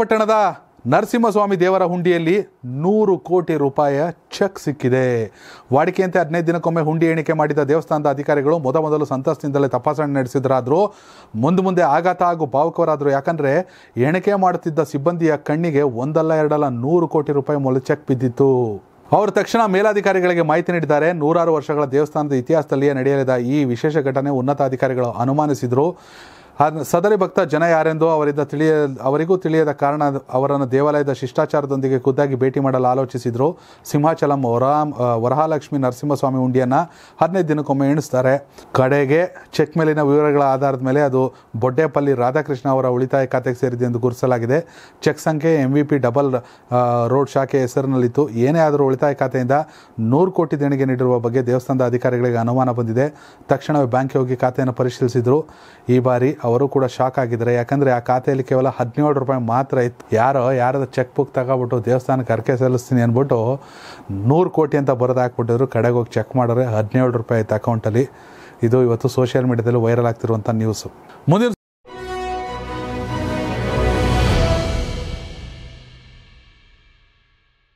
ಪಟ್ಟಣದ ನರಸಿಂಹಸ್ವಾಮಿ ದೇವರ ಹುಂಡಿಯಲ್ಲಿ ನೂರು ಕೋಟಿ ರೂಪಾಯಿ ಚೆಕ್ ಸಿಕ್ಕಿದೆ ವಾಡಿಕೆಯಂತೆ ಹದಿನೈದು ದಿನಕ್ಕೊಮ್ಮೆ ಹುಂಡಿ ಎಣಿಕೆ ಮಾಡಿದ ದೇವಸ್ಥಾನದ ಅಧಿಕಾರಿಗಳು ಮೊದ ಮೊದಲು ಸಂತಸದಿಂದಲೇ ತಪಾಸಣೆ ನಡೆಸಿದ್ರಾದರೂ ಮುಂದೆ ಮುಂದೆ ಆಘಾತ ಹಾಗೂ ಭಾವುಕರಾದ್ರು ಯಾಕಂದರೆ ಎಣಿಕೆ ಮಾಡುತ್ತಿದ್ದ ಸಿಬ್ಬಂದಿಯ ಕಣ್ಣಿಗೆ ಒಂದಲ್ಲ ಎರಡಲ್ಲ ನೂರು ಕೋಟಿ ರೂಪಾಯಿ ಮೊದಲು ಚೆಕ್ ಬಿದ್ದಿತ್ತು ಅವರು ತಕ್ಷಣ ಮೇಲಾಧಿಕಾರಿಗಳಿಗೆ ಮಾಹಿತಿ ನೀಡಿದ್ದಾರೆ ನೂರಾರು ವರ್ಷಗಳ ದೇವಸ್ಥಾನದ ಇತಿಹಾಸದಲ್ಲಿಯೇ ನಡೆಯಲಿದ ಈ ವಿಶೇಷ ಘಟನೆ ಉನ್ನತ ಅಧಿಕಾರಿಗಳು ಅನುಮಾನಿಸಿದರು ಸದರಿ ಭಕ್ತ ಜನ ಯಾರೆಂದು ಅವರಿಂದ ತಿಳಿಯ ಅವರಿಗೂ ತಿಳಿಯದ ಕಾರಣ ಅವರನ್ನು ದೇವಾಲಯದ ಶಿಷ್ಟಾಚಾರದೊಂದಿಗೆ ಖುದ್ದಾಗಿ ಭೇಟಿ ಮಾಡಲು ಆಲೋಚಿಸಿದರು ಸಿಂಹಾಚಲಂ ವರಾಮ್ ವರಹಾಲಕ್ಷ್ಮಿ ನರಸಿಂಹಸ್ವಾಮಿ ಉಂಡಿಯನ್ನು ಹದಿನೈದು ದಿನಕ್ಕೊಮ್ಮೆ ಎಣಿಸ್ತಾರೆ ಕಡೆಗೆ ಚೆಕ್ ಮೇಲಿನ ವಿವರಗಳ ಆಧಾರದ ಮೇಲೆ ಅದು ಬೊಡ್ಡೇಪಲ್ಲಿ ರಾಧಾಕೃಷ್ಣ ಅವರ ಉಳಿತಾಯ ಖಾತೆಗೆ ಸೇರಿದೆ ಎಂದು ಗುರುತಿಸಲಾಗಿದೆ ಚೆಕ್ ಸಂಖ್ಯೆ M V P double road ಶಾಖೆ ಹೆಸರಿನಲ್ಲಿತ್ತು ಏನೇ ಆದರೂ ಉಳಿತಾಯ ಖಾತೆಯಿಂದ ನೂರು ಕೋಟಿ ದೇಣಿಗೆ ನೀಡಿರುವ ಬಗ್ಗೆ ದೇವಸ್ಥಾನದ ಅಧಿಕಾರಿಗಳಿಗೆ ಅನುಮಾನ ಬಂದಿದೆ ತಕ್ಷಣವೇ ಬ್ಯಾಂಕ್ಗೆ ಹೋಗಿ ಖಾತೆಯನ್ನು ಪರಿಶೀಲಿಸಿದರು ಈ ಬಾರಿ ಅವರು ಕೂಡ ಶಾಕ್ ಆಗಿದ್ದಾರೆ ಯಾಕಂದ್ರೆ ಆ ಖಾತೆಯಲ್ಲಿ ಕೇವಲ ಹದಿನೇಳು ರೂಪಾಯಿ ಮಾತ್ರ ಇತ್ತು ಯಾರೋ ಯಾರದ ಚೆಕ್ ಬುಕ್ ತಗೋಬಿಟ್ಟು ದೇವಸ್ಥಾನಕ್ಕೆ ಅರ್ಕೆ ಸಲ್ಲಿಸ್ತೀನಿ ಅಂದ್ಬಿಟ್ಟು ನೂರು ಕೋಟಿ ಅಂತ ಬರೋದು ಹಾಕ್ಬಿಟ್ಟಿದ್ರು ಕಡೆಗೆ ಹೋಗಿ ಚೆಕ್ ಮಾಡಿದ್ರೆ ಹದಿನೇಳು ರೂಪಾಯಿ ಇತ್ತು ಅಕೌಂಟಲ್ಲಿ ಇದು ಇವತ್ತು ಸೋಷಿಯಲ್ ಮೀಡಿಯಾದಲ್ಲಿ ವೈರಲ್ ಆಗ್ತಿರುವಂಥ ನ್ಯೂಸು ಮುಂದಿನ